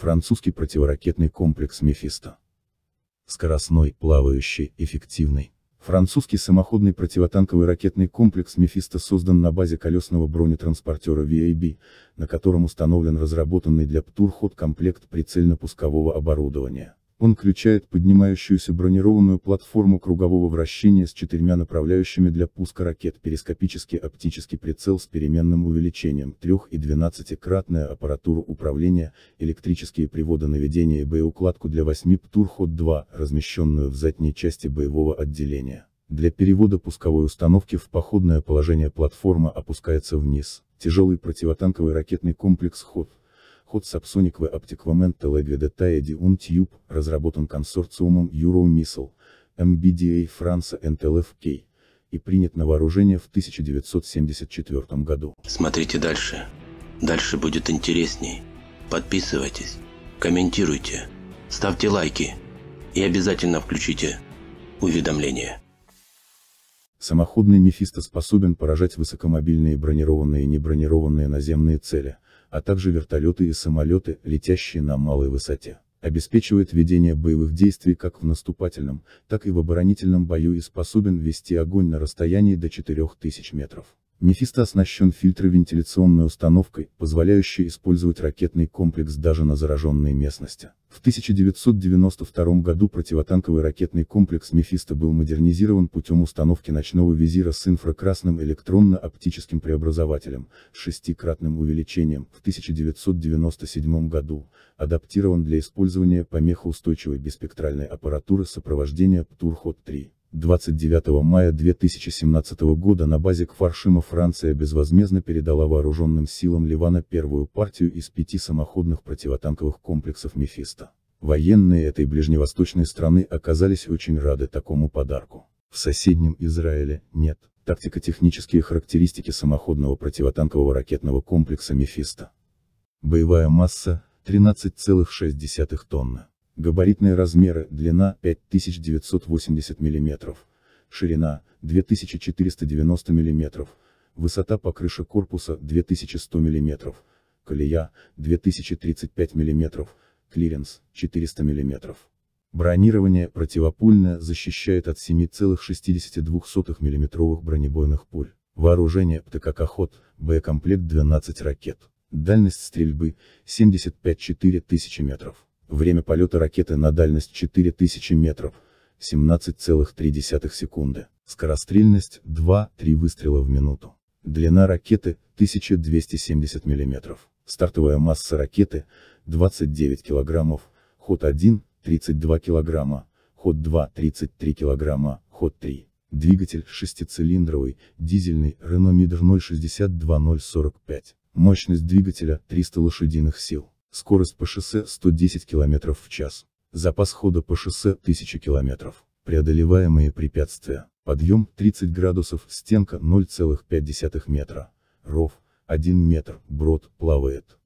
французский противоракетный комплекс «Мефисто». Скоростной, плавающий, эффективный. Французский самоходный противотанковый ракетный комплекс «Мефисто» создан на базе колесного бронетранспортера VAB, на котором установлен разработанный для ПТУР ход комплект прицельно-пускового оборудования. Он включает поднимающуюся бронированную платформу кругового вращения с четырьмя направляющими для пуска ракет перископический оптический прицел с переменным увеличением, трех- и двенадцатикратная аппаратура управления, электрические приводы наведения и боеукладку для 8 Птурхот-2, размещенную в задней части боевого отделения. Для перевода пусковой установки в походное положение платформа опускается вниз. Тяжелый противотанковый ракетный комплекс «Ход» Ход Сапсоник в Аптиквамент Телегведетаеди Унтьюб разработан консорциумом Euromissile, MBDA Франса НТЛФК и принят на вооружение в 1974 году. Смотрите дальше. Дальше будет интересней. Подписывайтесь, комментируйте, ставьте лайки и обязательно включите уведомления. Самоходный Мефисто способен поражать высокомобильные бронированные и небронированные наземные цели – а также вертолеты и самолеты, летящие на малой высоте обеспечивает ведение боевых действий как в наступательном, так и в оборонительном бою и способен вести огонь на расстоянии до 4000 метров. Мефисто оснащен фильтровентиляционной установкой, позволяющей использовать ракетный комплекс даже на зараженной местности. В 1992 году противотанковый ракетный комплекс Мефисто был модернизирован путем установки ночного визира с инфракрасным электронно-оптическим преобразователем, с шестикратным увеличением, в 1997 году, адаптирован для использования помехоустойчивой беспектральной аппаратуры сопровождения Птурхот-3. 29 мая 2017 года на базе Кфаршима Франция безвозмездно передала вооруженным силам Ливана первую партию из пяти самоходных противотанковых комплексов «Мефисто». Военные этой ближневосточной страны оказались очень рады такому подарку. В соседнем Израиле нет. Тактико-технические характеристики самоходного противотанкового ракетного комплекса «Мефисто». Боевая масса – 13,6 тонны. Габаритные размеры, длина 5980 мм, ширина 2490 мм, высота по крыше корпуса 2100 мм, колея 2035 мм, клиренс 400 мм. Бронирование противопульное защищает от 7,62 мм бронебойных пуль. Вооружение птококоход, боекомплект 12 ракет. Дальность стрельбы 75-4 метров. Время полета ракеты на дальность 4000 метров, 17,3 секунды. Скорострельность 2-3 выстрела в минуту. Длина ракеты 1270 мм. Стартовая масса ракеты 29 кг, ход 1 32 кг, ход 2 33 кг, ход 3. Двигатель шестицилиндровый, дизельный Renault Mider 062045. Мощность двигателя 300 лошадиных сил. Скорость по шоссе 110 км в час. Запас хода по шоссе 1000 км. Преодолеваемые препятствия. Подъем 30 градусов, стенка 0,5 метра. Ров 1 метр, брод плавает.